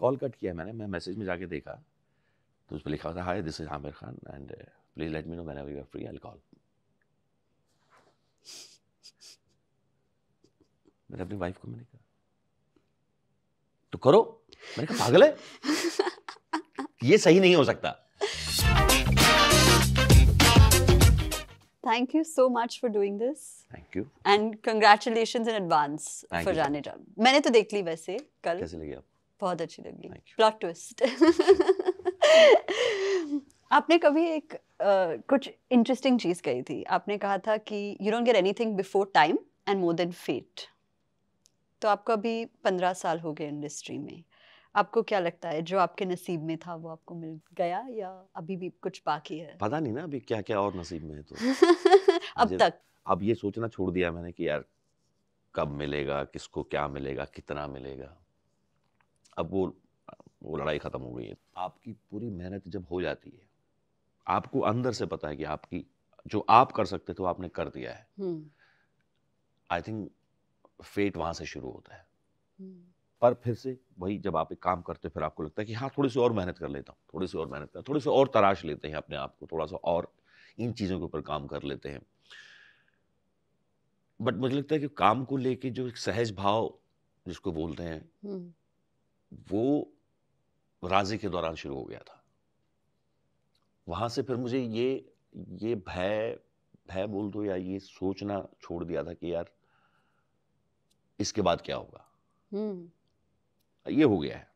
Call cut किया मैंने मैं मैसेज में जाके देखा तो उस पर लिखा था hi this is Aamir Khan and please let me know man you are free I call मैंने अपनी वाइफ को मैंने कहा तो करो मैंने कहा पागल है ये सही नहीं हो सकता thank you so much for doing this. Thank you. And congratulations in advance thank for Rane मैंने तो देख ली वैसे कल. कैसे लगी आप? बहुत अच्छी लगी प्लॉट ट्विस्ट आपने कभी एक uh, कुछ इंटरेस्टिंग चीज़ कही थी आपने कहा था कि you don't get anything before time and more than fate तो आपको अभी पंद्रह साल हो गए इंडस्ट्री में आपको क्या लगता है जो आपके नसीब में था वो आपको मिल गया या अभी भी कुछ बाकी है पता नहीं ना अभी क्या क्या और नसीब में है तो अब तक अब ये सोचना छोड़ दिया मैंने कि यार कब मिलेगा किसको क्या मिलेगा कितना मिलेगा अब वो वो लड़ाई ख़त्म हो गई है आपकी पूरी मेहनत जब हो जाती है आपको अंदर से पता है कि आपकी जो आप कर सकते थे वो आपने कर दिया है आई थिंक फेट वहाँ से शुरू होता है हम्म। पर फिर से वही जब आप एक काम करते फिर आपको लगता है कि हाँ थोड़ी सी और मेहनत कर लेता हूँ थोड़ी सी और मेहनत कर थोड़ी सी और तराश लेते हैं अपने आप को थोड़ा सा और इन चीज़ों के ऊपर काम कर लेते हैं बट मुझे लगता है कि काम को लेके जो एक सहज भाव जिसको बोलते हैं हम्म। वो राजे के दौरान शुरू हो गया था वहाँ से फिर मुझे ये ये भय भय बोल दो या ये सोचना छोड़ दिया था कि यार इसके बाद क्या होगा हम्म। ये हो गया है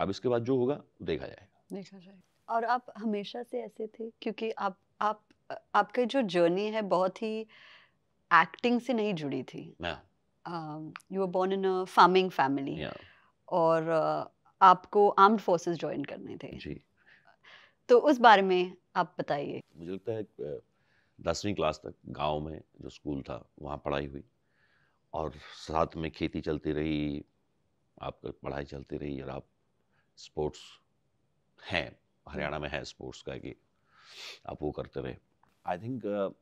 अब इसके बाद जो होगा देखा जाएगा देखा जाएगा और आप हमेशा से ऐसे थे क्योंकि आप आप आपकी जो जर्नी है बहुत ही एक्टिंग से नहीं जुड़ी थी you are born in a farming family और आपको आर्म्ड फोर्सेस ज्वाइन करने थे जी तो उस बारे में आप बताइए मुझे लगता है दसवीं क्लास तक गांव में जो स्कूल था वहाँ पढ़ाई हुई और साथ में खेती चलती रही आप पढ़ाई चलती रही और आप स्पोर्ट्स हैं हरियाणा में है स्पोर्ट्स का कि आप वो करते रहे आई थिंक uh,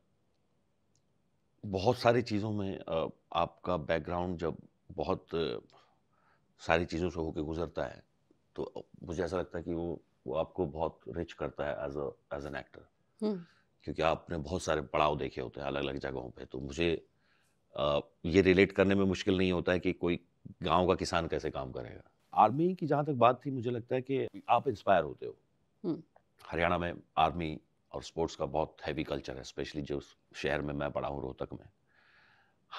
बहुत सारी चीज़ों में uh, आपका बैकग्राउंड जब बहुत uh, सारी चीज़ों से होके गुजरता है तो मुझे ऐसा लगता है कि वो वो आपको बहुत रिच करता है एज एज एन एक्टर क्योंकि आपने बहुत सारे पड़ाव देखे होते हैं अलग अलग जगहों पे तो मुझे आ, ये रिलेट करने में मुश्किल नहीं होता है कि कोई गांव का किसान कैसे काम करेगा आर्मी की जहाँ तक बात थी मुझे लगता है कि आप इंस्पायर होते हो हम्म। हरियाणा में आर्मी और स्पोर्ट्स का बहुत हैवी कल्चर है स्पेशली जो शहर में मैं पढ़ा हूँ रोहतक में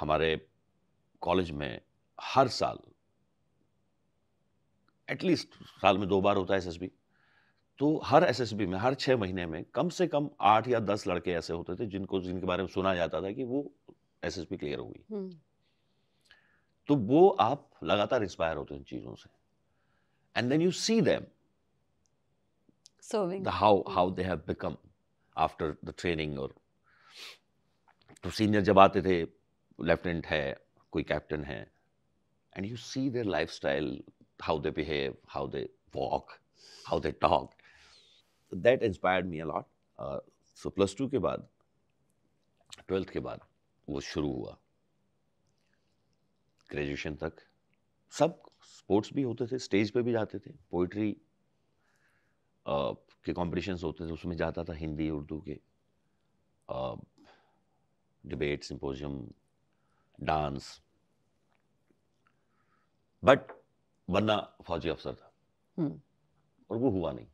हमारे कॉलेज में हर साल एटलीस्ट साल में दो बार होता है एसएसबी तो हर एसएसबी में हर छः महीने में कम से कम आठ या दस लड़के ऐसे होते थे जिनको जिनके बारे में सुना जाता था कि वो पी क्लियर हो गई हम्म। तो वो आप लगातार इंस्पायर होते हैं चीज़ों से and then you see them serving how how how they have become after the तो सीनियर जब आते थे लेफ्टिनेंट है कोई कैप्टन है and you see their style how they behave, how they walk, how they talk. That inspired me a lot. Uh, so plus two के बाद twelfth के बाद वो शुरू हुआ Graduation तक सब स्पोर्ट्स भी होते थे स्टेज पे भी जाते थे पोइट्री के कॉम्पिटिशन्स होते थे उसमें जाता था हिंदी उर्दू के डिबेट सिंपोजियम डांस बट बनना फौजी अफसर था हम्म। और वो हुआ नहीं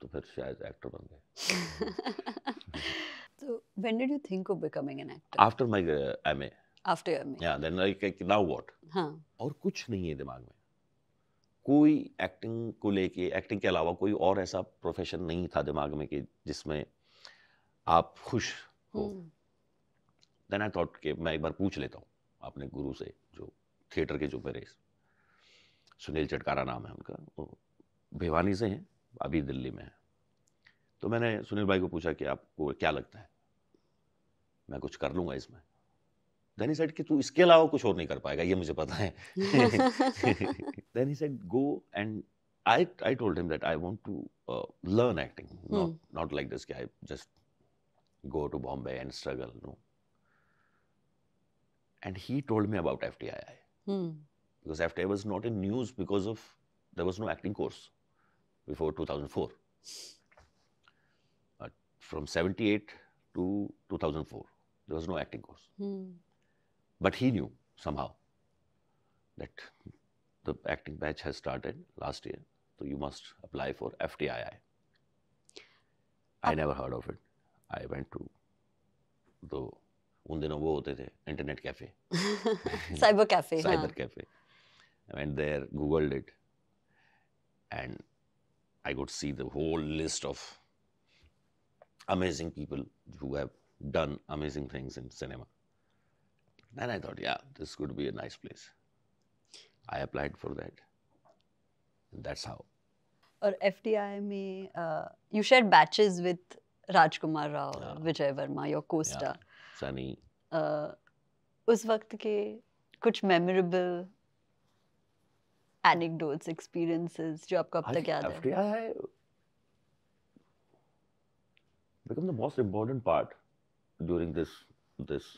तो फिर शायद एक्टर बन गए तो when did you think of becoming an actor after my MA after after your uh, ma yeah then like, like now हाँ। और कुछ नहीं है दिमाग में कोई एक्टिंग को लेके एक्टिंग के अलावा कोई और ऐसा प्रोफेशन नहीं था दिमाग में कि जिसमें आप खुश हो देन आई थॉट कि मैं एक बार पूछ लेता हूँ अपने गुरु से जो थिएटर के जो मेरे सुनील चटकारा नाम है उनका वो भिवानी से हैं अभी दिल्ली में हैं तो मैंने सुनील भाई को पूछा कि आपको क्या लगता है मैं कुछ कर लूँगा इसमें देन ही कि तू इसके अलावा कुछ और नहीं कर पाएगा ये मुझे पता है then he go and I I told him that I want to learn acting not like this कि I just go to Bombay and struggle no and he told me about F T I I because I was not in news because of there was no acting course before 2004. Uh, from 78 to 2004, there was no acting course. Hmm. But he knew somehow that the acting batch has started last year, so you must apply for FTII. I never heard of it. I went to the internet cafe, cyber cafe, थे internet cafe, I went there, googled it and I could see the whole list of amazing people who have done amazing things in cinema. And I thought, yeah, this could be a nice place. I applied for that. And that's how. Or FDI me. uh, you shared batches with Rajkumar Rao, yeah. Vijay Verma, your co-star. Yeah. Sunny. Uh, उस वक्त के कुछ memorable anecdotes experiences जो आपको अब तक याद है रिया है become the most important part during this this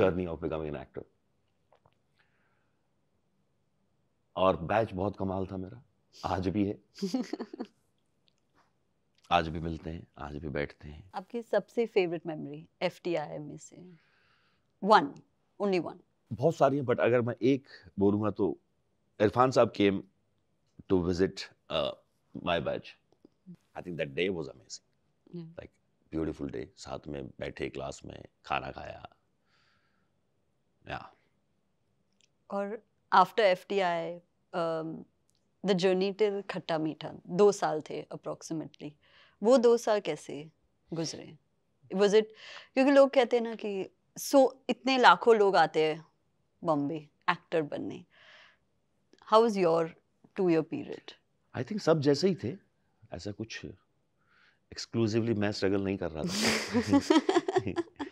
journey of becoming an actor और बैच बहुत कमाल था मेरा आज भी है आज भी मिलते हैं आज भी बैठते हैं आपकी सबसे फेवरेट मेमोरी एफटीआई में से वन ओनली वन बहुत सारी है बट अगर मैं एक बोलूंगा तो Irfan Saab came to visit uh, my batch. I think that day was amazing. Yeah. Like beautiful day. साथ में बैठे class में khana khaya. Yeah. Or after FTI, um, the journey till Khatta मीठा two साल थे approximately. वो दो साल कैसे गुजरे? वॉज इट क्योंकि लोग कहते हैं ना कि सो so, इतने लाखों लोग आते हैं बॉम्बे एक्टर बनने how is your two year period I think सब जैसे ही थे ऐसा कुछ एक्सक्लूसिवली मैं स्ट्रगल नहीं कर रहा था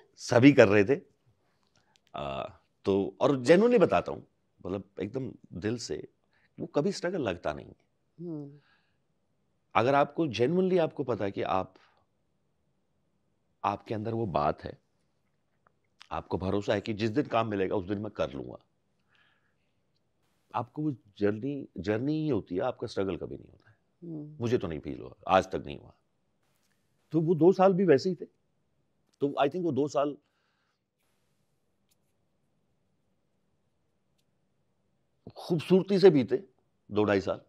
सभी कर रहे थे आ, तो और जेनुअनली बताता हूँ मतलब एकदम दिल से वो कभी स्ट्रगल लगता नहीं है हम्म। hmm. अगर आपको जेनुअनली आपको पता है कि आप आपके अंदर वो बात है आपको भरोसा है कि जिस दिन काम मिलेगा उस दिन मैं कर लूंगा आपको वो जर्नी जर्नी ही होती है आपका स्ट्रगल कभी नहीं होता है हम्म। मुझे तो नहीं फील हुआ आज तक नहीं हुआ तो वो दो साल भी वैसे ही थे तो आई थिंक वो दो साल खूबसूरती से बीते दो ढाई साल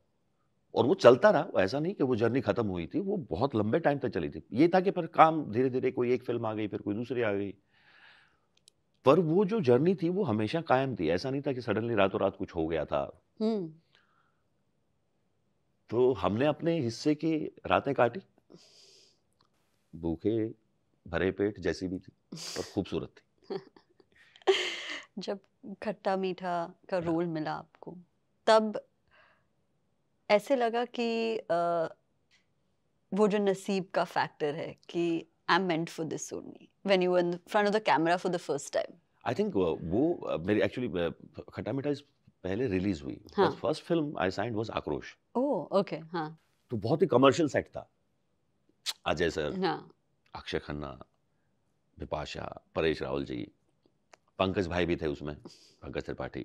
और वो चलता रहा ऐसा नहीं कि वो जर्नी खत्म हुई थी वो बहुत लंबे टाइम तक चली थी ये था कि पर काम धीरे धीरे कोई एक फिल्म आ गई फिर कोई दूसरी आ गई पर वो जो जर्नी थी वो हमेशा कायम थी ऐसा नहीं था कि सडनली रातों रात कुछ हो गया था तो हमने अपने हिस्से की रातें काटी भूखे भरे पेट जैसी भी थी पर खूबसूरत थी जब खट्टा मीठा का हाँ। रोल मिला आपको तब ऐसे लगा कि आ, वो जो नसीब का फैक्टर है कि I am meant for this only when you were in front of the camera for the first time I think वो मेरी एक्चुअली खट्टा मीठा पहले रिलीज हुई first film I signed was Aakrosh oh okay हां तो बहुत ही कमर्शियल सेट था Ajay sir हां अक्षय खन्ना बिपाशा परेश रावल जी पंकज भाई भी थे उसमें पंकज त्रिपाठी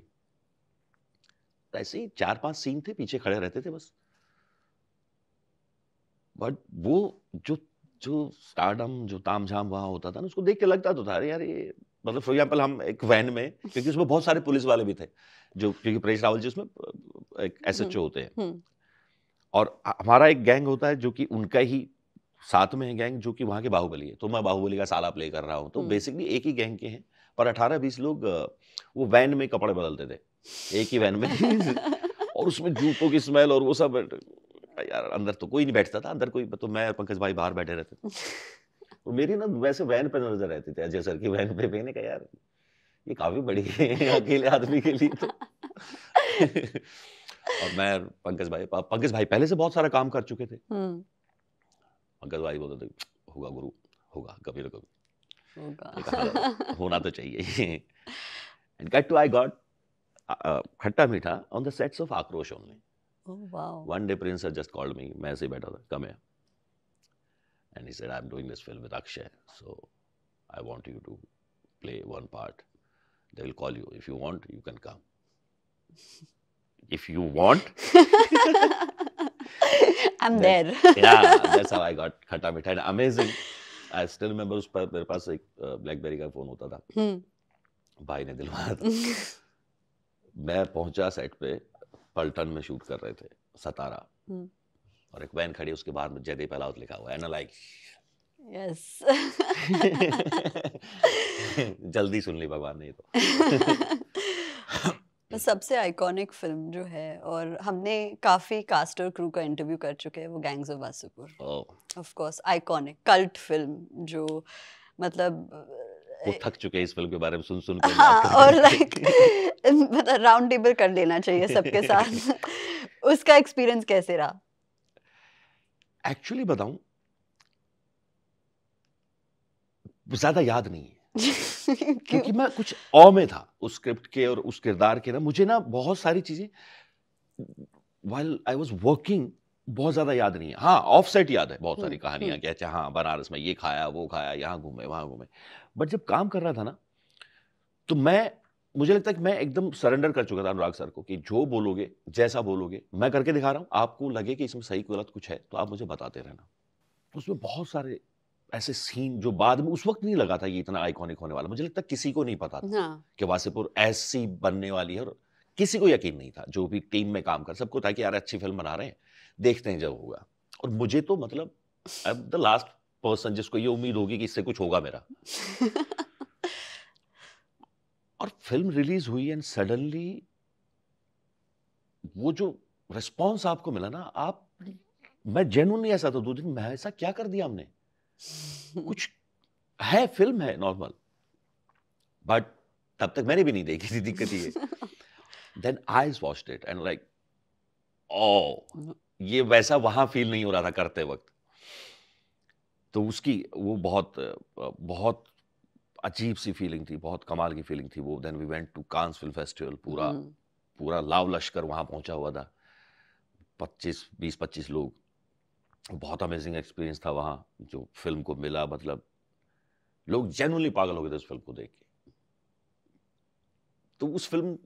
तो ऐसे ही चार पांच सीन थे पीछे खड़े रहते थे बस बट वो जो जो स्टारडम जो ताम झाम वहाँ होता था ना उसको देख के लगता तो था अरे यार ये मतलब फॉर एग्जाम्पल हम एक वैन में क्योंकि उसमें बहुत सारे पुलिस वाले भी थे जो क्योंकि परेश रावल जी उसमें एक एस एच ओ होते हैं हम्म। और हमारा एक गैंग होता है जो कि उनका ही साथ में है गैंग जो कि वहाँ के बाहुबली है तो मैं बाहुबली का साला प्ले कर रहा हूँ तो बेसिकली हम्म। एक ही गैंग के हैं पर अठारह बीस लोग वो वैन में कपड़े बदलते थे एक ही वैन में और उसमें जूतों की स्मेल और वो सब यार अंदर तो कोई नहीं बैठता था अंदर कोई तो मैं और पंकज भाई बाहर बैठे रहते थे तो मेरी ना वैसे वैन पे नजर रहती थी अजय सर की वैन पे मैंने कहा यार ये काफी बड़ी है अकेले आदमी के लिए तो और मैं पंकज भाई पंकज भाई पहले से बहुत सारा काम कर चुके थे हम्म। पंकज भाई बोलते थे होगा गुरु होगा कभी ना कभी होना तो चाहिए and get to I got Khatta Meetha on the sets of Aakrosh only one day prince just called me मैं ऐसे ही बैठा था come and he said I am doing this film with Akshay so I want you to play one part they will call you if you want you can come if you want I am there या that's how I got Khatta मीठा and amazing I still remember उस पर मेरे पास एक blackberry uh, का phone होता था हम्म। भाई ने दिलवाया था मैं पहुंचा सेट पे पल्टन में शूट कर रहे थे सतारा हम्म। और एक वैन खड़ी उसके बाहर जयदेव पहलावत लिखा हुआ है ना लाइक यस जल्दी सुन ली भगवान ने तो तो सबसे आइकॉनिक फिल्म जो है और हमने काफ़ी कास्ट और क्रू का इंटरव्यू कर चुके हैं वो gangs of Wasseypur of course iconic cult film जो मतलब वो थक चुके हैं इस फिल्म के बारे में सुन सुन हाँ, के हाँ और लाइक मतलब राउंड टेबल कर लेना चाहिए सबके साथ उसका एक्सपीरियंस कैसे रहा एक्चुअली बताऊं ज्यादा याद नहीं है क्योंकि मैं कुछ अ में था उस स्क्रिप्ट के और उस किरदार के ना मुझे ना बहुत सारी चीजें वाइल आई वॉज वर्किंग बहुत ज़्यादा याद नहीं है हाँ ऑफसेट याद है बहुत सारी हम्म, कहानियां हम्म। कि अच्छा हाँ बनारस में ये खाया वो खाया यहाँ घूमे वहां घूमे बट जब काम कर रहा था ना तो मैं मुझे लगता है कि मैं एकदम सरेंडर कर चुका था अनुराग सर को कि जो बोलोगे जैसा बोलोगे मैं करके दिखा रहा हूँ आपको लगे कि इसमें सही गलत कुछ है तो आप मुझे बताते रहना तो उसमें बहुत सारे ऐसे सीन जो बाद में उस वक्त नहीं लगा था ये इतना आइकॉनिक होने वाला मुझे लगता किसी को नहीं पता था हाँ। कि वासेपुर ऐसी बनने वाली है और किसी को यकीन नहीं था जो भी टीम में काम कर सबको था कि यार अच्छी फिल्म बना रहे हैं देखते हैं जब होगा और मुझे तो मतलब द लास्ट पर्सन जिसको ये उम्मीद होगी कि इससे कुछ होगा मेरा और फिल्म रिलीज हुई एंड सडनली वो जो रिस्पॉन्स आपको मिला ना आप मैं जेनुअनली ऐसा था तो दो दिन मैं ऐसा क्या कर दिया हमने कुछ है फिल्म है नॉर्मल बट तब तक मैंने भी नहीं देखी थी दिक्कत ये then I watch it and like oh ये वैसा वहां फील नहीं हो रहा था करते वक्त तो उसकी वो बहुत बहुत अजीब सी फीलिंग थी बहुत कमाल की फीलिंग थी वो then we went to Cannes film festival पूरा हम्म। पूरा लाव लश्कर वहाँ पहुँचा हुआ था पच्चीस बीस पच्चीस लोग बहुत अमेजिंग एक्सपीरियंस था वहाँ जो फिल्म को मिला मतलब लोग जेनुअनली पागल हो गए थे उस फिल्म को देख के तो उस फिल्म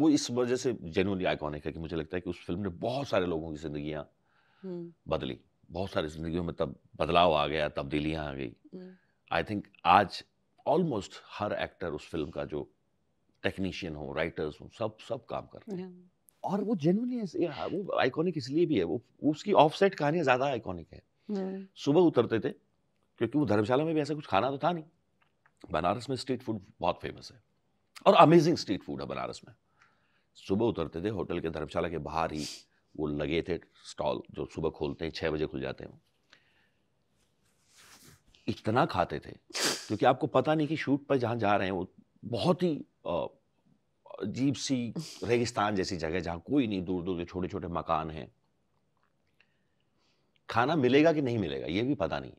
वो इस वजह से जेनुअनली आइकॉनिक है कि मुझे लगता है कि उस फिल्म ने बहुत सारे लोगों की जिंदगियाँ हम्म। बदली बहुत सारी जिंदगी में तब बदलाव आ गया तब्दीलियां आ गई आई हम्म। थिंक आज ऑलमोस्ट हर एक्टर उस फिल्म का जो टेक्नीशियन हो राइटर्स हो सब सब काम कर रहे हैं और वो जेनुअनली वो आइकॉनिक इसलिए भी है वो उसकी ऑफसेट कहानियां ज़्यादा आइकॉनिक है सुबह उतरते थे क्योंकि वो धर्मशाला में भी ऐसा कुछ खाना तो था नहीं बनारस में स्ट्रीट फूड बहुत फेमस है और अमेजिंग स्ट्रीट फूड है बनारस में सुबह उतरते थे होटल के धर्मशाला के बाहर ही वो लगे थे स्टॉल जो सुबह खोलते हैं छः बजे खुल जाते हैं इतना खाते थे क्योंकि आपको पता नहीं कि शूट पर जहाँ जा रहे हैं वो बहुत ही अजीब सी रेगिस्तान जैसी जगह जहाँ कोई नहीं दूर दूर के छोटे छोटे मकान हैं खाना मिलेगा कि नहीं मिलेगा ये भी पता नहीं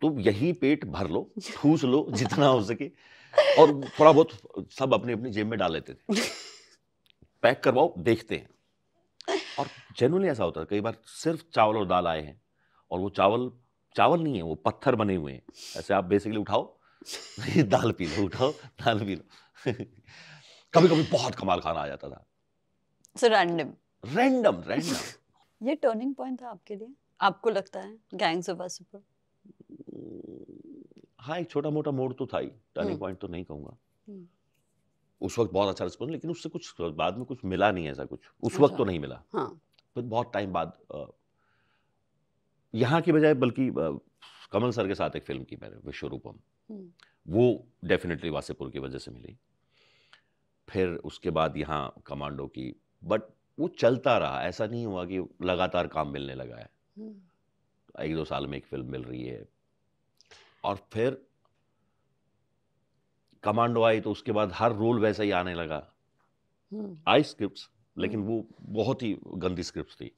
तो यही पेट भर लो ठूस लो जितना हो सके और थोड़ा बहुत सब अपने अपनी जेब में डाल लेते थे पैक करवाओ देखते हैं जेनुअली ऐसा होता है कई बार सिर्फ चावल और दाल आए हैं और वो चावल चावल नहीं है वो पत्थर बने हुए हैं ऐसे आप बेसिकली उठाओ दाल पी लो उठाओ दाल पी लो कभी कभी बहुत कमाल खाना आ जाता था सो रैंडम रैंडम रैंडम ये टर्निंग पॉइंट था आपके लिए आपको लगता है गैंग्स ऑफ वासेपुर हाँ एक छोटा मोटा मोड़ तो था ही टर्निंग हम्म। पॉइंट तो नहीं कहूंगा हम्म। उस वक्त बहुत अच्छा रिस्पॉन्स लेकिन उससे कुछ बाद में कुछ मिला नहीं ऐसा कुछ उस वक्त अच्छा। तो नहीं मिला हाँ बहुत टाइम बाद यहाँ की बजाय बल्कि कमल सर के साथ एक फिल्म की मैंने विश्वरूपम हम्म। वो डेफिनेटली वासेपुर की वजह से मिली फिर उसके बाद यहाँ कमांडो की बट वो चलता रहा ऐसा नहीं हुआ कि लगातार काम मिलने लगा है हम्म। एक दो साल में एक फिल्म मिल रही है और फिर कमांडो आई तो उसके बाद हर रोल वैसा ही आने लगा आई हम्म। स्क्रिप्ट लेकिन हम्म। वो बहुत ही गंदी स्क्रिप्ट थी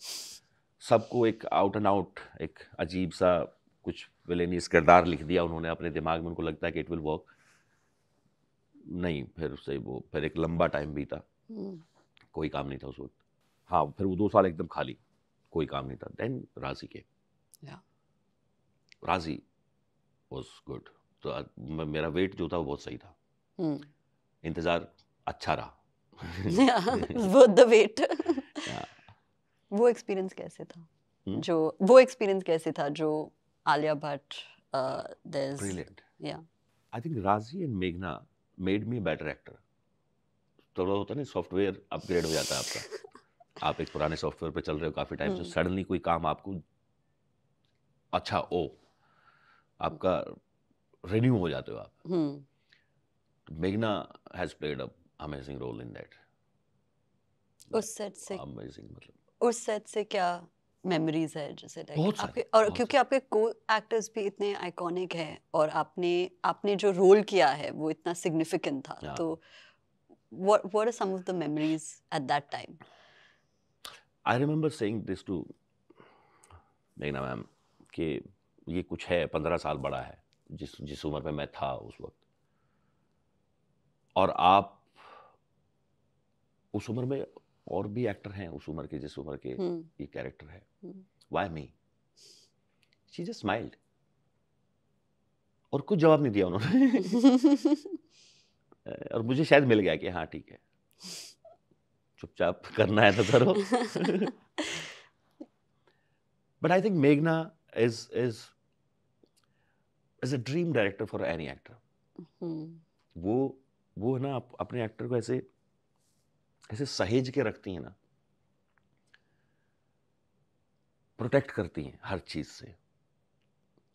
सबको एक आउट एंड आउट एक अजीब सा कुछ विलेनियस किरदार लिख दिया उन्होंने अपने दिमाग में उनको लगता है कि इट विल वर्क नहीं फिर उससे वो फिर एक लंबा टाइम बीता हम्म। कोई काम नहीं था उस वक्त हाँ फिर वो दो साल एकदम खाली कोई काम नहीं था देन राजी के yeah. राजी वॉज गुड तो मेरा वेट जो था वो बहुत सही था हम्म। इंतज़ार अच्छा रहा वर्थ द वेट वो एक्सपीरियंस कैसे था hmm? जो वो एक्सपीरियंस कैसे था जो Alia Bhatt uh, there's brilliant yeah i think razi and meghna made me a better actor थोड़ा होता ना सॉफ्टवेयर अपग्रेड हो जाता है आपका आप एक पुराने सॉफ्टवेयर पे चल रहे हो काफ़ी टाइम से सडनली कोई काम आपको अच्छा ओ आपका रिन्यू हो जाते हो आप मेघना has played a amazing role in that उस सेट से अमेजिंग मतलब उस सेट से क्या मेमोरीज है जैसे like, आपके और क्योंकि आपके को एक्टर्स भी इतने आइकॉनिक हैं और आपने आपने जो रोल किया है वो इतना सिग्निफिकेंट था तो what what are some of the memories at that time I remember saying this to मेघना मैम कि ये कुछ है पंद्रह साल बड़ा है जिस जिस उम्र में मैं था उस वक्त और आप उस उम्र में और भी एक्टर हैं उस उम्र के जिस उम्र के हम्म। ये कैरेक्टर है why me she just smiled और कुछ जवाब नहीं दिया उन्होंने और मुझे शायद मिल गया कि हाँ ठीक है चुपचाप करना है तो करो बट आई थिंक मेघना is is is a dream director for any actor वो वो है ना अपने एक्टर को ऐसे ऐसे सहेज के रखती हैं ना प्रोटेक्ट करती हैं हर चीज़ से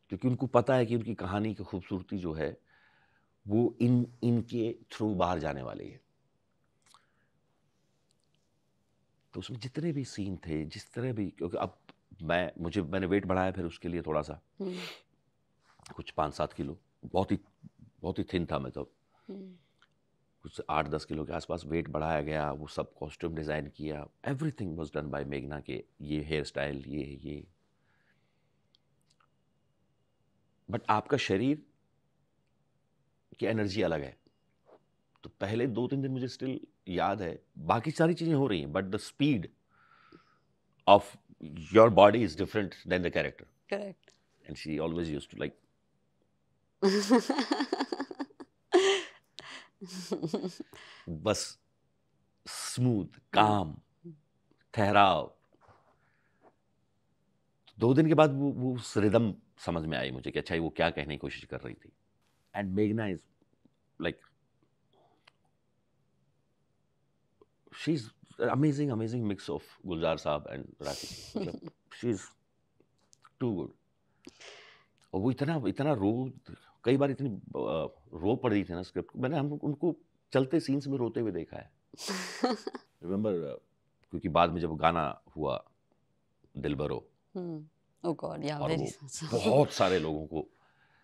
क्योंकि उनको पता है कि उनकी कहानी की खूबसूरती जो है वो इन इनके थ्रू बाहर जाने वाली है तो उसमें जितने भी सीन थे जिस तरह भी क्योंकि अब मैं मुझे मैंने वेट बढ़ाया फिर उसके लिए थोड़ा सा हम्म। कुछ पाँच सात किलो बहुत ही बहुत ही थिन था मैं तब तो। हम्म। कुछ आठ दस किलो के आसपास वेट बढ़ाया गया वो सब कॉस्ट्यूम डिज़ाइन किया एवरीथिंग वॉज डन बाई मेघना के ये हेयर स्टाइल ये ये बट आपका शरीर की एनर्जी अलग है तो पहले दो तीन दिन मुझे स्टिल याद है बाकी सारी चीज़ें हो रही हैं but the speed of your body is different than the character correct and she always use to like बस स्मूथ काम ठहराव दो दिन के बाद वो वो उस रिदम समझ में आई मुझे कि अच्छा वो क्या कहने की कोशिश कर रही थी एंड मेघना is like she is amazing amazing mix of Gulzar Sahab and Rakhee she is too good और वो इतना इतना रो कई बार इतनी रो पड़ रही थी ना स्क्रिप्ट मैंने हम उनको चलते सीन्स में रोते हुए देखा है रिमेंबर क्योंकि बाद में जब गाना हुआ दिलबरो हम्म, oh बहुत सारे लोगों को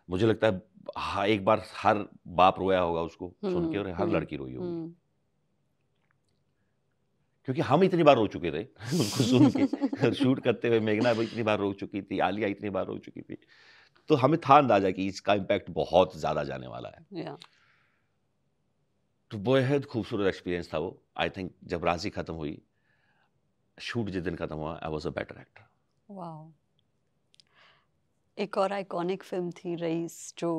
मुझे लगता है हाँ एक बार हर बाप रोया होगा उसको सुन के हम्म, और हर हम्म, लड़की रोई होगी क्योंकि हम इतनी बार रो चुके थे उसको सुन के शूट करते हुए मेघना भी इतनी बार रो चुकी थी आलिया इतनी बार रो चुकी थी तो हमें था अंदाजा कि इसका इम्पैक्ट बहुत ज़्यादा जाने वाला है तो बेहद खूबसूरत एक्सपीरियंस था वो आई थिंक जब रांची ख़त्म हुई शूट जिस दिन ख़त्म हुआ I was a better actor एक और आइकॉनिक फिल्म थी रईस जो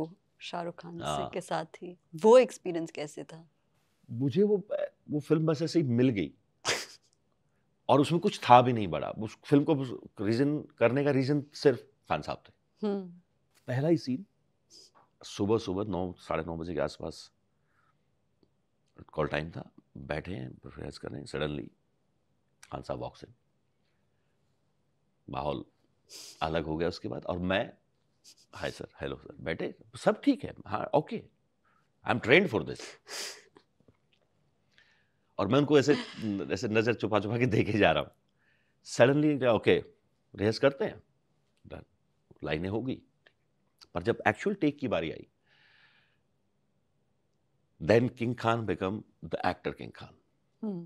शाहरुख खान हाँ। के साथ थी वो एक्सपीरियंस कैसे था मुझे वो वो फिल्म बस ऐसे ही मिल गई और उसमें कुछ था भी नहीं बड़ा उस फिल्म को रीज़न करने का रीज़न सिर्फ खान साहब थे हम्म। पहला ही सीन सुबह सुबह नौ साढ़े नौ बजे के आसपास कॉल टाइम था बैठे हैं प्रेस कर रहे हैं सडनली खान साहब वॉक से माहौल अलग हो गया उसके बाद और मैं हाय सर हेलो सर बैठे सब ठीक है हाँ okay I am trained for this और मैं उनको ऐसे ऐसे नज़र छुपा छुपा के देखे जा रहा हूँ सडनली ओके रिहर्स करते हैं डन लाइनें होगी पर जब एक्चुअल टेक की बारी आई then King Khan become the actor King Khan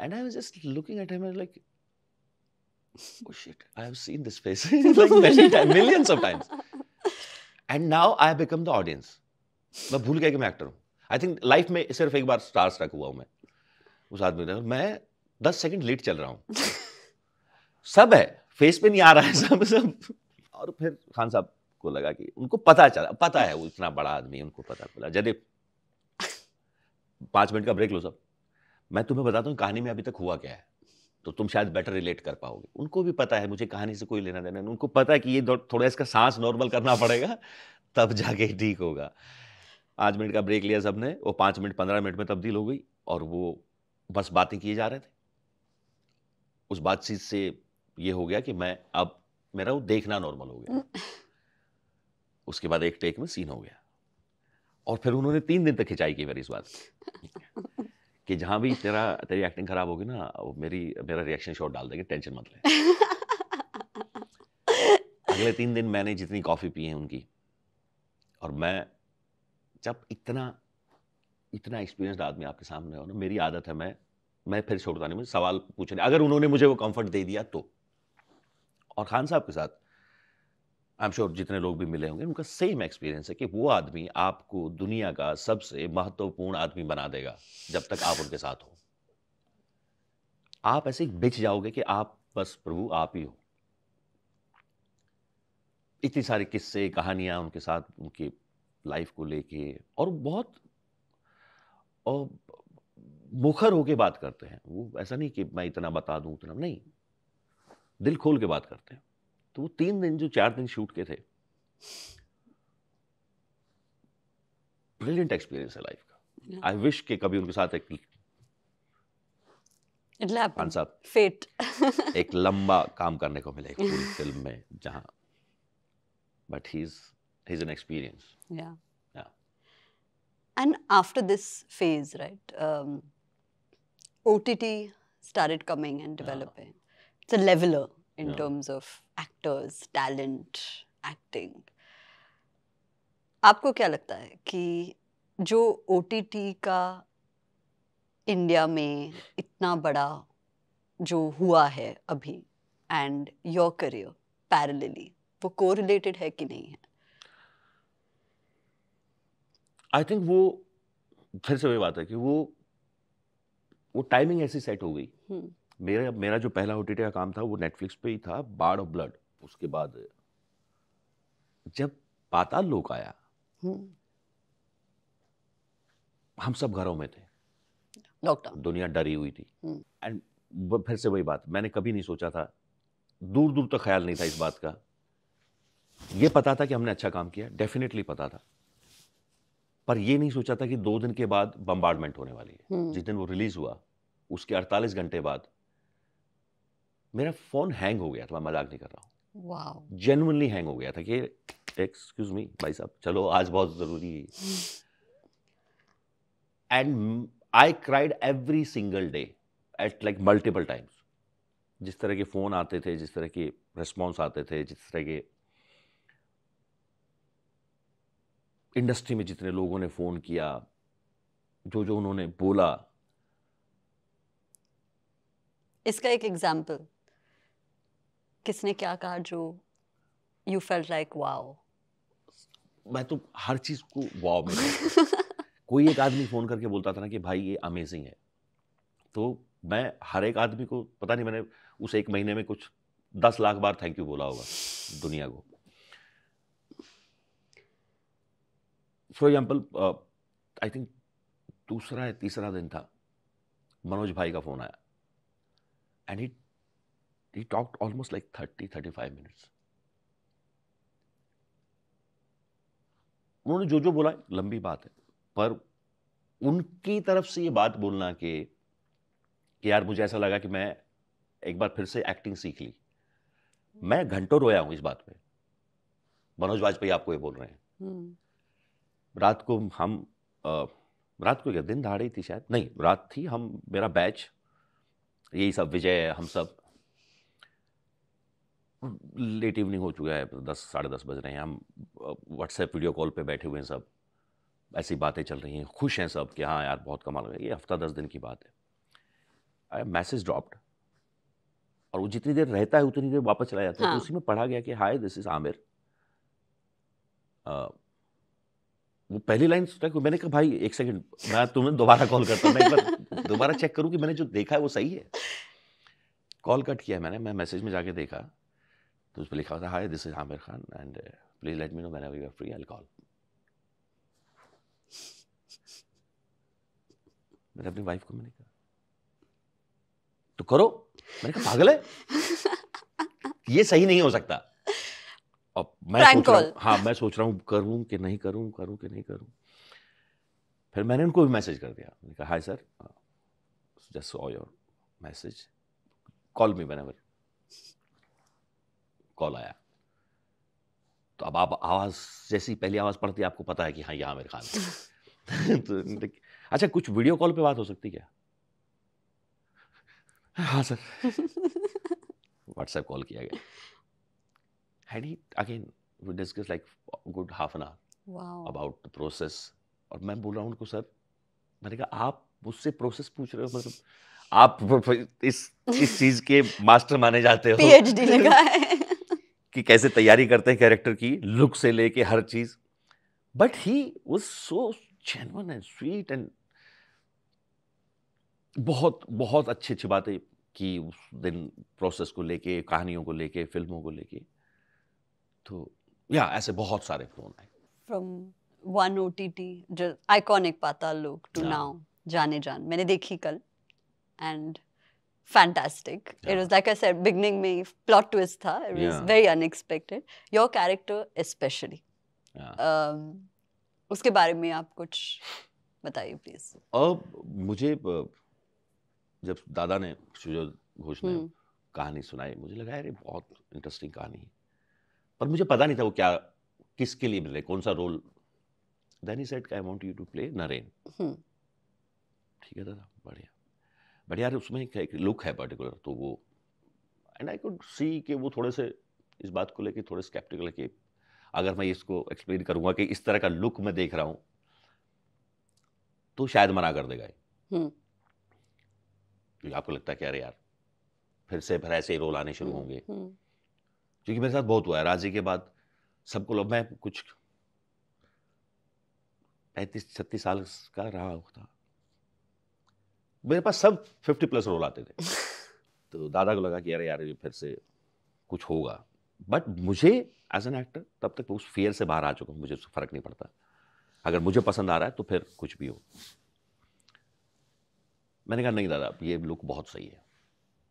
and I was just looking at him like oh shit i have seen this face like many times millions of times and मैं भूल गया कि मैं एक्टर हूं I think life में सिर्फ एक बार star struck हुआ हूं मैं उस आदमी ने मैं दस सेकेंड लेट चल रहा हूं सब है फेस पे नहीं आ रहा है सब सब और फिर खान साहब उसको लगा कि उनको पता चला पता है वो इतना बड़ा आदमी उनको पता चला जयदेव पांच मिनट का ब्रेक लो सब मैं तुम्हें बताता हूँ कहानी में अभी तक हुआ क्या है तो तुम शायद बेटर रिलेट कर पाओगे उनको भी पता है मुझे कहानी से कोई लेना देना उनको पता है कि ये थोड़ा इसका सांस नॉर्मल करना पड़ेगा तब जाके ठीक होगा पाँच मिनट का ब्रेक लिया सबने वो पाँच मिनट पंद्रह मिनट में तब्दील हो गई और वो बस बातें किए जा रहे थे उस बातचीत से ये हो गया कि मैं अब मेरा वो देखना नॉर्मल हो गया उसके बाद एक टेक में सीन हो गया और फिर उन्होंने तीन दिन तक खिंचाई की मेरी इस बात कि जहां भी तेरा तेरी एक्टिंग खराब होगी ना मेरी मेरा रिएक्शन शॉट डाल देंगे टेंशन मत ले अगले तीन दिन मैंने जितनी कॉफ़ी पी है उनकी और मैं जब इतना इतना एक्सपीरियंसड आदमी आपके सामने हो ना मेरी आदत है मैं मैं फिर छोड़ता नहीं मुझे सवाल पूछने अगर उन्होंने मुझे वो कंफर्ट दे दिया तो और खान साहब के साथ आई एम श्योर जितने लोग भी मिले होंगे उनका सेम एक्सपीरियंस है कि वो आदमी आपको दुनिया का सबसे महत्वपूर्ण आदमी बना देगा जब तक आप उनके साथ हो आप ऐसे बिछ जाओगे कि आप बस प्रभु आप ही हो इतनी सारी किस्से कहानियां उनके साथ उनके लाइफ को लेके और बहुत और मुखर होके बात करते हैं वो ऐसा नहीं कि मैं इतना बता दूं उतना नहीं दिल खोल के बात करते हैं तो वो तीन दिन जो चार दिन शूट के थे ब्रिलियंट एक्सपीरियंस है लाइफ का आई विश के कभी उनके साथ एक फेट एक लंबा काम करने को मिले पूरी फिल्म में जहां but he is he is an experience या and after this phase right um, ott started coming and developing yeah. it's a in yeah. terms of actors, talent, acting. आपको क्या लगता है कि जो ओ का इंडिया में इतना बड़ा जो हुआ है अभी एंड योर करियर पैरेलली वो कोरिलेटेड है कि नहीं है आई थिंक वो फिर से वही बात है कि वो वो टाइमिंग ऐसी सेट हो गई hmm. मेरा मेरा जो पहला ओ का काम था वो नेटफ्लिक्स पे ही था बाढ़ ऑफ ब्लड उसके बाद जब पाताल लोक आया हम्म। हम सब घरों में थे दुनिया डरी हुई थी एंड हम्म। फिर से वही बात मैंने कभी नहीं सोचा था दूर दूर तक तो ख्याल नहीं था इस बात का ये पता था कि हमने अच्छा काम किया डेफिनेटली पता था पर ये नहीं सोचा था कि दो दिन के बाद बम्बार्डमेंट होने वाली है हम्म। जिस दिन वो रिलीज हुआ उसके 48 घंटे बाद मेरा फ़ोन हैंग हो गया था मैं मजाक नहीं कर रहा हूँ जेनुअनली हैंग हो गया था कि एक्सक्यूज़ मी भाई साहब चलो आज बहुत ज़रूरी है and I cried every single day at like multiple times जिस तरह के फ़ोन आते थे जिस तरह के रिस्पॉन्स आते थे जिस तरह के इंडस्ट्री में जितने लोगों ने फ़ोन किया जो जो उन्होंने बोला इसका एक एग्जाम्पल किसने क्या कहा जो यू फेल्ट लाइक वाओ मैं तो हर चीज को वाओ में कोई एक आदमी फोन करके बोलता था ना कि भाई ये अमेजिंग है तो मैं हर एक आदमी को पता नहीं मैंने उस एक महीने में कुछ दस लाख बार थैंक यू बोला होगा दुनिया को फॉर एग्जाम्पल आई थिंक दूसरा या तीसरा दिन था मनोज भाई का फोन आया and he he talked almost like 30 35 minutes उन्होंने जो जो बोला लंबी बात है पर उनकी तरफ से ये बात बोलना कि कि यार मुझे ऐसा लगा कि मैं एक बार फिर से एक्टिंग सीख ली मैं घंटों रोया हूं इस बात में मनोज वाजपेयी आपको ये बोल रहे हैं हम्म। रात को हम आ, रात को क्या दिन दहाड़ी थी शायद नहीं रात थी हम मेरा बैच यही सब विजय हम सब लेट इवनिंग हो चुका है दस साढ़े दस बज रहे हैं हम व्हाट्सएप वीडियो कॉल पे बैठे हुए हैं सब ऐसी बातें चल रही हैं खुश हैं सब कि हाँ यार बहुत कमाल ये हफ्ता दस दिन की बात है आई मैसेज ड्रॉप्ड और वो जितनी देर रहता है उतनी देर वापस चला जाता है तो हाँ. तो उसी में पढ़ा गया कि हाय दिस इज आमिर वो पहली लाइन तक मैंने कहा भाई एक सेकंड मैं तुम्हें दोबारा कॉल करता हूँ मैं एक बार दोबारा चेक करूँ कि मैंने जो देखा है वो सही है कॉल कट किया मैंने मैं मैसेज में जाके देखा तो उस पर लिखा होता है hi this is Aamir Khan and please let me know man you are free I call मैंने अपनी वाइफ को मैंने कहा तो करो मैंने कहा पागल है ये सही नहीं हो सकता और मैं सोच रहा हूँ हाँ मैं सोच रहा हूँ करूँ कि नहीं करूँ करूँ कि नहीं करूँ फिर मैंने उनको भी मैसेज कर दिया मैंने कहा hi sir just saw your message call me whenever call आया तो अब आप आवाज़ जैसी पहली आवाज़ पड़ती है आपको पता है कि हाँ यहाँ मेरे खान तो अच्छा कुछ वीडियो कॉल पे बात हो सकती क्या हाँ सर व्हाट्सएप कॉल किया गया had he again we discuss like good half an hour about the process और मैं बोल रहा हूँ उनको सर मैंने कहा आप मुझसे प्रोसेस पूछ रहे हो मतलब आप इस इस चीज के मास्टर माने जाते हो पीएचडी लगा है कि कैसे तैयारी करते हैं कैरेक्टर की लुक से लेके हर चीज but he was so genuine and sweet and बहुत बहुत अच्छी अच्छी बातें कि उस दिन प्रोसेस को लेके कहानियों को लेके फिल्मों को लेके तो या ऐसे बहुत सारे फोन आए from one O T T जो iconic Paatal Lok to now Jaane Jaan मैंने देखी कल and fantastic. Yeah. It was like I said, beginning me plot twist tha. It was yeah. very unexpected. Your character especially. Yeah. Um, उसके बारे में आप कुछ बताइए प्लीज अब मुझे जब दादा ने सुजोत घोष ने हम्म। कहानी सुनाई मुझे लगा अरे बहुत इंटरेस्टिंग कहानी है पर मुझे पता नहीं था वो क्या किसके लिए मिल रहे कौन सा role then he said I want you to play Naren ठीक है दादा बढ़िया बट यार उसमें एक, एक लुक है पर्टिकुलर तो वो एंड आई कुड सी कि वो थोड़े से इस बात को लेके थोड़े स्केप्टिकल है कि अगर मैं इसको एक्सप्लेन करूंगा कि इस तरह का लुक मैं देख रहा हूं तो शायद मना कर देगा हम्म। क्योंकि आपको लगता है कि अरे यार फिर से फिर ऐसे ही रोल आने शुरू हम्म, होंगे हम्म। क्योंकि मेरे साथ बहुत हुआ है राजी के बाद सबको मैं कुछ पैंतीस छत्तीस साल का रहा था मेरे पास सब फिफ्टी प्लस रोल आते थे तो दादा को लगा कि अरे यार ये फिर से कुछ होगा बट मुझे एज एन एक्टर तब तक उस फेयर से बाहर आ चुका मुझे उससे फ़र्क नहीं पड़ता अगर मुझे पसंद आ रहा है तो फिर कुछ भी हो मैंने कहा नहीं दादा ये लुक बहुत सही है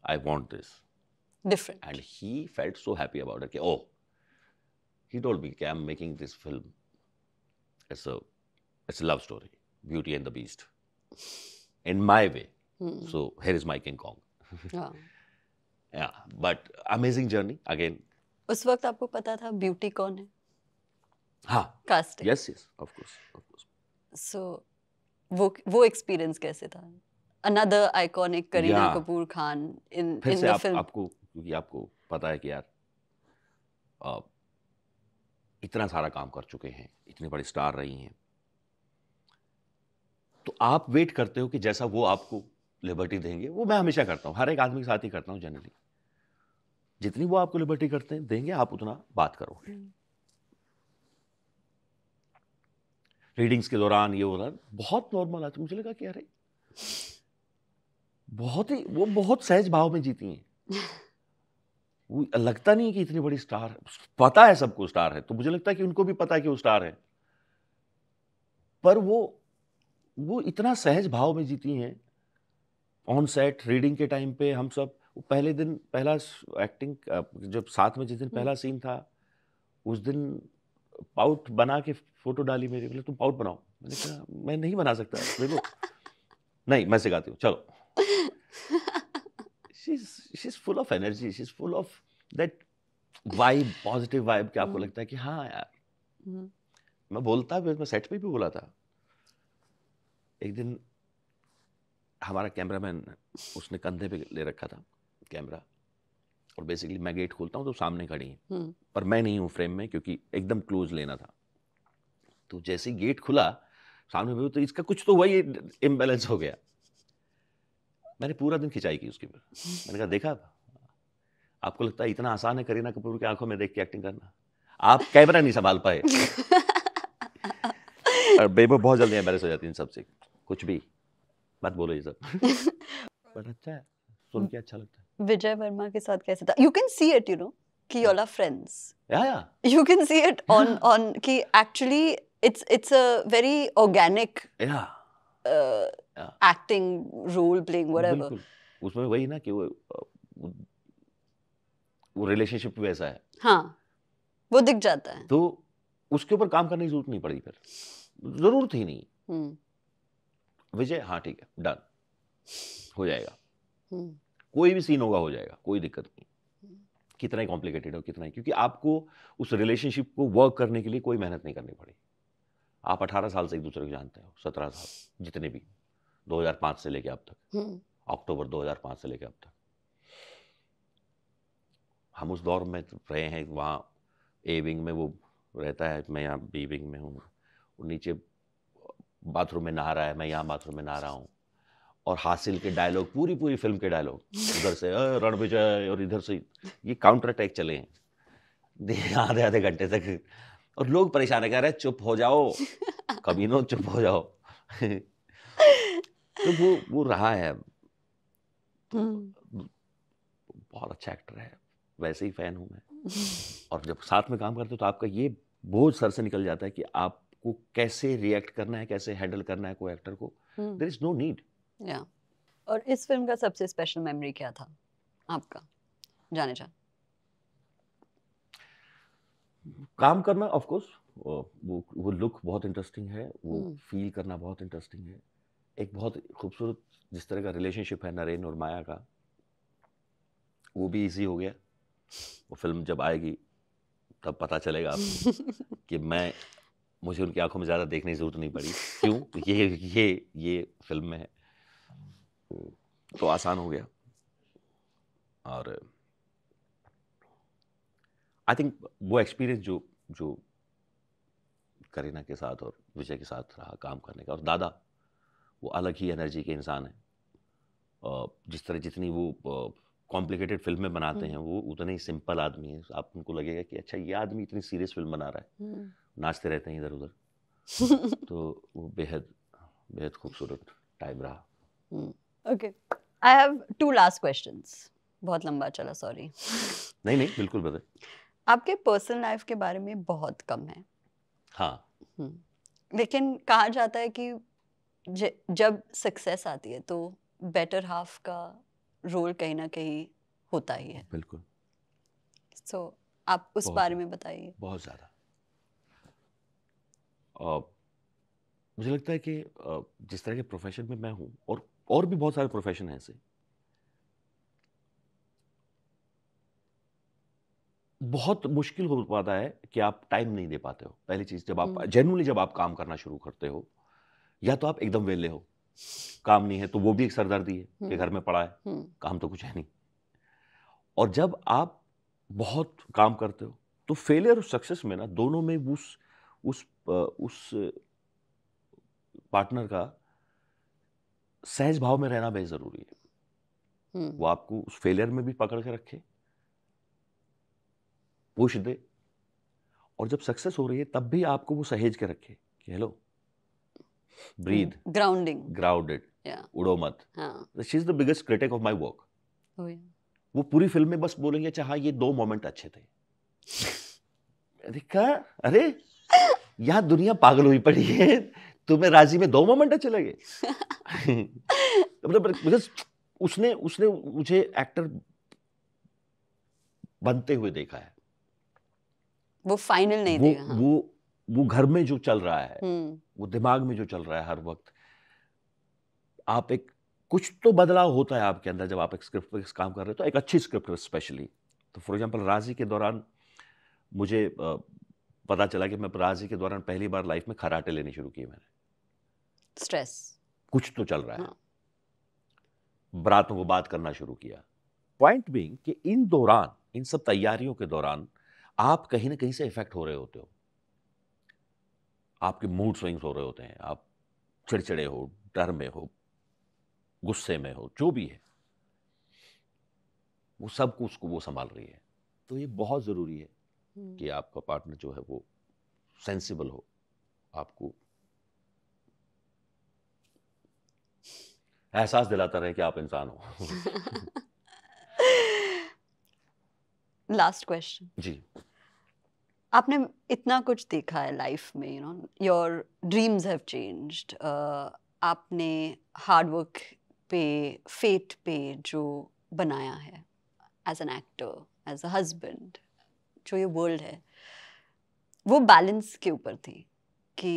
I want this different and he felt so happy about it oh he told me के I am making this film it's it's love story beauty and the beast in my way. Hmm. So here is my King Kong. yeah. yeah, but amazing journey again. उस वक्त आपको पता था beauty कौन है हाँ casting Yes, yes, of course, of course. So वो वो एक्सपीरियंस कैसे था another iconic Kareena Kapoor Khan in in आप, film. आपको क्योंकि आपको पता है कि यार आ, इतना सारा काम कर चुके हैं इतने बड़े स्टार रही हैं तो आप वेट करते हो कि जैसा वो आपको लिबर्टी देंगे वो मैं हमेशा करता हूँ हर एक आदमी के साथ ही करता हूँ जनरली जितनी वो आपको लिबर्टी करते हैं देंगे आप उतना बात करोगे रीडिंग्स हम्म। के दौरान ये हो रहा बहुत नॉर्मल आता मुझे लगा कि अरे बहुत ही वो बहुत सहज भाव में जीती हैं वो लगता नहीं कि इतनी बड़ी स्टार पता है सबको स्टार है तो मुझे लगता है कि उनको भी पता है कि वो स्टार है पर वो वो इतना सहज भाव में जीती हैं ऑन सेट रीडिंग के टाइम पे हम सब पहले दिन पहला एक्टिंग जब साथ में जिस दिन पहला सीन था उस दिन पाउट बना के फोटो डाली मेरी बोले तुम पाउट बनाओ मैंने कहा मैं नहीं बना सकता देखो नहीं मैं सिखाती हूँ चलो she is full of energy she is full of that vibe positive vibe क्या आपको hmm. लगता है कि हाँ यार hmm. मैं बोलता मैं सेट पे भी बोला था एक दिन हमारा कैमरामैन उसने कंधे पे ले रखा था कैमरा और बेसिकली मैं गेट खोलता हूँ तो सामने खड़ी है हम्म। पर मैं नहीं हूँ फ्रेम में क्योंकि एकदम क्लोज लेना था तो जैसे ही गेट खुला सामने तो इसका कुछ तो हुआ ये इम्बेलेंस हो गया मैंने पूरा दिन खिंचाई की उसके ऊपर मैंने कहा देखा आपको लगता है इतना आसान है करीना कपूर की आंखों में देख के एक्टिंग करना आप कैमरा नहीं संभाल पाए बेबो बहुत जल्दी एम्बेलेंस हो जाती है इन सबसे कुछ भी मत बोलो ये सब बट अच्छा है सुन के अच्छा लगता है विजय वर्मा के साथ कैसे था you can see it you know कि ऑल आर फ्रेंड्स या या you can see it on on कि actually it's it's a very organic या एक्टिंग रोल प्लेइंग व्हाटएवर उसमें वही ना कि वो वो रिलेशनशिप वैसा है हां वो दिख जाता है तो उसके ऊपर काम करने की जरूरत नहीं पड़ी फिर जरूरत ही नहीं हम्म। विजय हाँ ठीक है डन हो जाएगा हम्म। कोई भी सीन होगा हो जाएगा कोई दिक्कत नहीं कितना ही कॉम्प्लिकेटेड हो कितना ही क्योंकि आपको उस रिलेशनशिप को वर्क करने के लिए कोई मेहनत नहीं करनी पड़ी आप 18 साल से एक दूसरे को जानते हो 17 साल जितने भी 2005 से लेके अब तक हम्म। अक्टूबर 2005 से लेके अब तक हम उस दौर में रहे हैं वहाँ ए विंग में वो रहता है मैं यहाँ बी विंग में हूँ नीचे बाथरूम में नहा रहा है मैं यहाँ बाथरूम में नहा रहा हूँ और हासिल के डायलॉग पूरी पूरी फिल्म के डायलॉग उधर से रण विजय और इधर से ये काउंटर अटैक चले हैं आधे आधे घंटे तक और लोग परेशान कर रहे हैं चुप हो जाओ कभी नो चुप हो जाओ तो वो वो रहा है हम्म। बहुत अच्छा एक्टर है वैसे ही फैन हूँ मैं और जब साथ में काम करते हो तो आपका ये बोझ सर से निकल जाता है कि आप को कैसे रिएक्ट करना है कैसे हैंडल करना है को एक्टर को देर इज नो नीड और इस फिल्म का सबसे स्पेशल मेमोरी क्या था आपका जाने जा काम करना ऑफ कोर्स वो वो लुक बहुत इंटरेस्टिंग है वो फील हम्म। करना बहुत इंटरेस्टिंग है एक बहुत खूबसूरत जिस तरह का रिलेशनशिप है नरेन और माया का वो भी इजी हो गया वो फिल्म जब आएगी तब पता चलेगा आपको कि मैं मुझे उनकी आंखों में ज़्यादा देखने की ज़रूरत नहीं पड़ी क्यों ये ये ये फिल्म में है तो आसान हो गया और आई थिंक वो एक्सपीरियंस जो जो करीना के साथ और विजय के साथ रहा काम करने का और दादा वो अलग ही एनर्जी के इंसान हैं जिस तरह जितनी वो कॉम्प्लिकेटेड फिल्में बनाते हम्म। हैं वो उतने ही सिंपल आदमी है आप उनको लगेगा कि अच्छा ये आदमी इतनी सीरियस फिल्म बना रहा है हम्म। नाचते रहते हैं इधर उधर तो वो बेहद बेहद खूबसूरत टाइम रहा okay I have two last questions बहुत लंबा चला सॉरी नहीं नहीं बिल्कुल बदल आपके पर्सनल लाइफ के बारे में बहुत कम है हाँ हम्म। लेकिन कहा जाता है कि जब सक्सेस आती है तो बेटर हाफ का रोल कहीं ना कहीं होता ही है बिल्कुल सो so, आप उस बारे में बताइए बहुत ज़्यादा मुझे लगता है कि uh, जिस तरह के प्रोफेशन में मैं हूं और और भी बहुत सारे प्रोफेशन हैं ऐसे बहुत मुश्किल हो पाता है कि आप टाइम नहीं दे पाते हो पहली चीज़ जब आप जेनुअली हम्म। जब आप काम करना शुरू करते हो या तो आप एकदम वेले हो काम नहीं है तो वो भी एक सरदर्दी है कि हम्म। घर में पड़ा है हम्म। काम तो कुछ है नहीं और जब आप बहुत काम करते हो तो फेलियर और सक्सेस में ना दोनों में उस उस उस पार्टनर का सहज भाव में रहना बेहद ज़रूरी है हम्म। वो आपको उस फेलियर में भी पकड़ के रखे पूछ दे और जब सक्सेस हो रही है तब भी आपको वो सहेज के रखे कि hello breathe mm, grounding grounded yeah. उड़ो मत she is the biggest critic of my work वो पूरी फिल्म में बस बोलेंगे अच्छा हाँ, ये दो मोमेंट अच्छे थे अरे क्या अरे यहाँ दुनिया पागल हुई पड़ी है तुम्हें राजी में दो मोमेंट अच्छे लगे मतलब उसने उसने मुझे एक्टर बनते हुए देखा है वो फाइनल नहीं वो, देगा हाँ। वो वो घर में जो चल रहा है हम्म। वो दिमाग में जो चल रहा है हर वक्त आप एक कुछ तो बदलाव होता है आपके अंदर जब आप एक स्क्रिप्ट पर काम कर रहे हो तो एक अच्छी स्क्रिप्ट स्पेशली तो फॉर एग्जांपल राजी के दौरान मुझे पता चला कि मैं राजी के दौरान पहली बार लाइफ में खराटे लेने शुरू किए मैंने स्ट्रेस कुछ तो चल रहा है हाँ। बरातों को बात करना शुरू किया पॉइंट बिंग इन दौरान इन सब तैयारियों के दौरान आप कहीं ना कहीं से इफेक्ट हो रहे होते हो आपके मूड स्विंग्स हो रहे होते हैं आप चिड़चिड़े हो डर में हो गुस्से में हो जो भी है वो सब कुछ उसको वो संभाल रही है तो ये बहुत ज़रूरी है हम्म। कि आपका पार्टनर जो है वो सेंसिबल हो आपको एहसास दिलाता रहे कि आप इंसान हो लास्ट क्वेश्चन जी आपने इतना कुछ देखा है लाइफ में you know your dreams have changed आपने हार्डवर्क पे फेट पे जो बनाया है as an actor as a husband जो ये वर्ल्ड है वो बैलेंस के ऊपर थी कि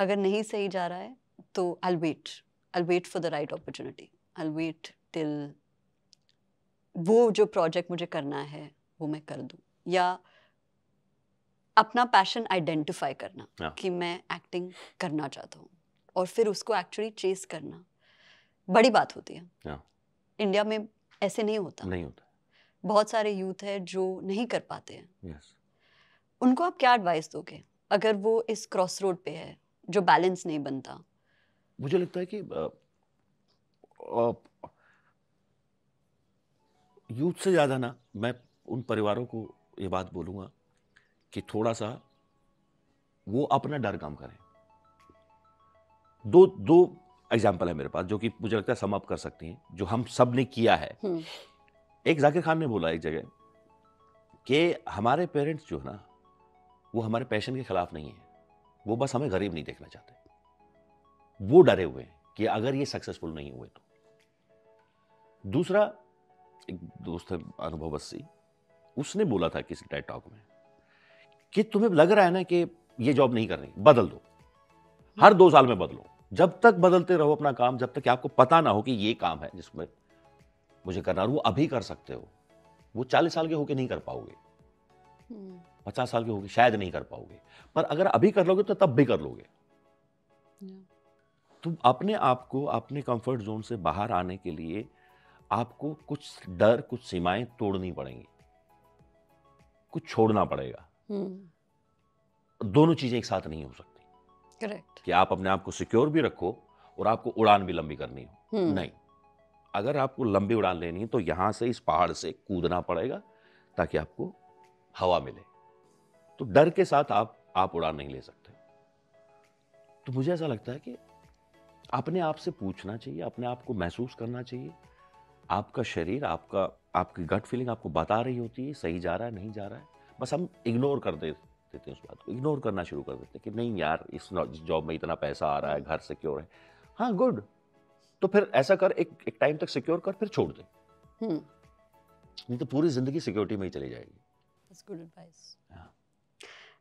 अगर नहीं सही जा रहा है तो I wait I wait for the right opportunity I wait till वो जो प्रोजेक्ट मुझे करना है वो मैं कर दूँ या अपना पैशन आइडेंटिफाई करना yeah. हाँ। कि मैं एक्टिंग करना चाहता हूँ और फिर उसको एक्चुअली चेस करना बड़ी बात होती है yeah. हाँ। इंडिया में ऐसे नहीं होता नहीं होता बहुत सारे यूथ है जो नहीं कर पाते हैं yes. उनको आप क्या एडवाइस दोगे अगर वो इस क्रॉस रोड पे है जो बैलेंस नहीं बनता मुझे लगता है कि यूथ से ज़्यादा ना मैं उन परिवारों को ये बात बोलूँगा कि थोड़ा सा वो अपना डर काम करें दो दो एग्जाम्पल है मेरे पास जो कि मुझे लगता है सम अप कर सकती हैं जो हम सब ने किया है हम्म। एक जाकिर खान ने बोला एक जगह कि हमारे पेरेंट्स जो है ना वो हमारे पैशन के खिलाफ नहीं है वो बस हमें गरीब नहीं देखना चाहते वो डरे हुए हैं कि अगर ये सक्सेसफुल नहीं हुए तो दूसरा एक दोस्त है अनुभव बस्सी उसने बोला था किसी टेट टॉक में कि तुम्हें लग रहा है ना कि ये जॉब नहीं करनी बदल दो हर दो साल में बदलो जब तक बदलते रहो अपना काम जब तक आपको पता ना हो कि ये काम है जिसमें मुझे करना वो अभी कर सकते हो वो चालीस साल के होके नहीं कर पाओगे हम्म। पचास साल के होके शायद नहीं कर पाओगे पर अगर अभी कर लोगे तो तब भी कर लोगे तुम अपने आप को अपने कंफर्ट जोन से बाहर आने के लिए आपको कुछ डर कुछ सीमाएं तोड़नी पड़ेंगी कुछ छोड़ना पड़ेगा हम्म। दोनों चीजें एक साथ नहीं हो सकती करेक्ट कि आप अपने आप को सिक्योर भी रखो और आपको उड़ान भी लंबी करनी हो हम्म। नहीं अगर आपको लंबी उड़ान लेनी है तो यहां से इस पहाड़ से कूदना पड़ेगा ताकि आपको हवा मिले तो डर के साथ आप आप उड़ान नहीं ले सकते तो मुझे ऐसा लगता है कि अपने आप से पूछना चाहिए अपने आप को महसूस करना चाहिए आपका शरीर आपका आपकी गट फीलिंग आपको बता रही होती है सही जा रहा है नहीं जा रहा है बस हम इग्नोर कर दे देते हैं उस बात को इग्नोर करना शुरू कर देते हैं कि नहीं यार इस जॉब में इतना पैसा आ रहा है घर सिक्योर है हाँ गुड तो फिर ऐसा कर एक एक टाइम तक सिक्योर कर फिर छोड़ दे नहीं तो पूरी जिंदगी सिक्योरिटी में ही चली जाएगी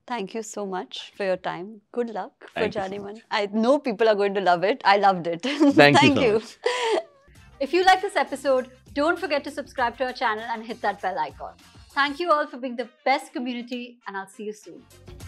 Thank you so much for your time. Good luck Thank for Janiman. So I know people are going to love it. I loved it. Thank, Thank you. So you. Much. if you like this episode, don't forget to subscribe to our channel and hit that bell icon. Thank you all for being the best community and I'll see you soon.